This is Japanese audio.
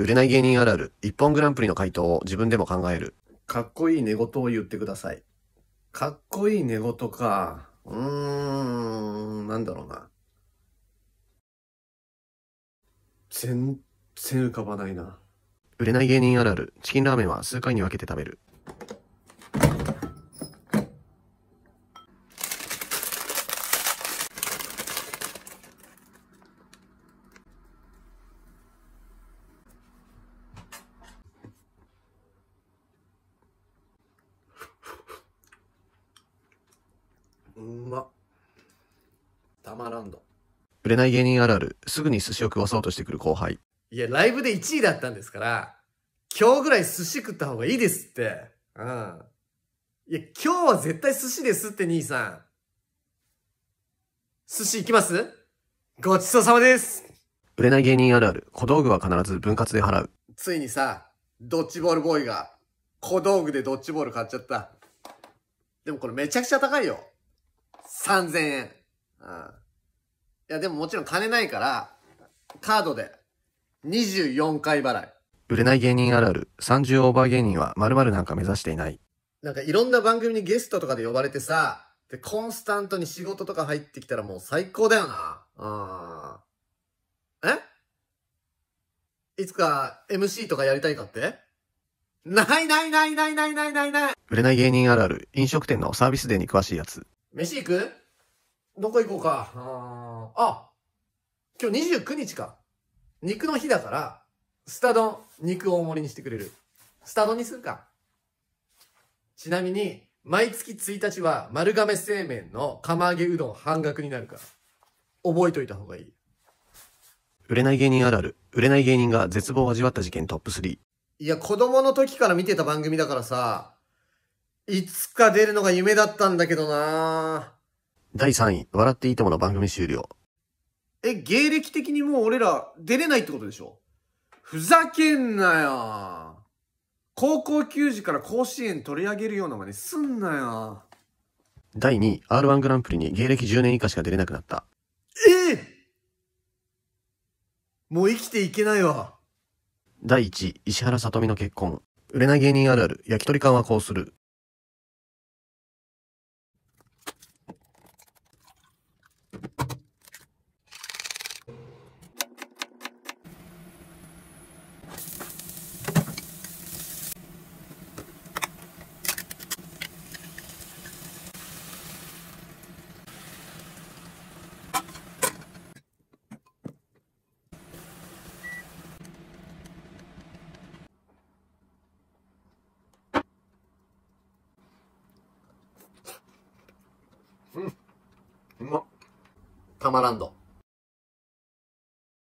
売れない芸人あるある、一本グランプリの回答を自分でも考える。かっこいい寝言を言ってください。かっこいい寝言か。うーん、なんだろうな。全然浮かばないな。売れない芸人あるある、チキンラーメンは数回に分けて食べる。うまたまらんど売れない芸人あるあるすぐに寿司を食わそうとしてくる後輩いやライブで1位だったんですから今日ぐらい寿司食った方がいいですってうんいや今日は絶対寿司ですって兄さん寿司行きますごちそうさまです売れない芸人あるある小道具は必ず分割で払うついにさドッジボールボーイが小道具でドッジボール買っちゃったでもこれめちゃくちゃ高いよ3000円。うん。いや、でももちろん金ないから、カードで24回払い。売れない芸人あるある、30オーバー芸人は〇〇なんか目指していない。なんかいろんな番組にゲストとかで呼ばれてさ、で、コンスタントに仕事とか入ってきたらもう最高だよな。うん。えいつか MC とかやりたいかってないないないないないないないない。売れない芸人あるある、飲食店のサービスデーに詳しいやつ。飯行くどこ行こうか。あ今日29日か。肉の日だから、スタ丼、肉大盛りにしてくれる。スタ丼にするか。ちなみに、毎月1日は丸亀製麺の釜揚げうどん半額になるから。覚えといた方がいい。売れない芸人あるある。売れない芸人が絶望を味わった事件トップ3。いや、子供の時から見てた番組だからさ、いつか出るのが夢だったんだけどな第3位、笑っていいともの番組終了。え、芸歴的にもう俺ら出れないってことでしょふざけんなよ高校球児から甲子園取り上げるような真似すんなよ第2位、R1 グランプリに芸歴10年以下しか出れなくなった。えー、もう生きていけないわ。第1位、石原さとみの結婚。売れない芸人あるある、焼き鳥缶はこうする。サマランド。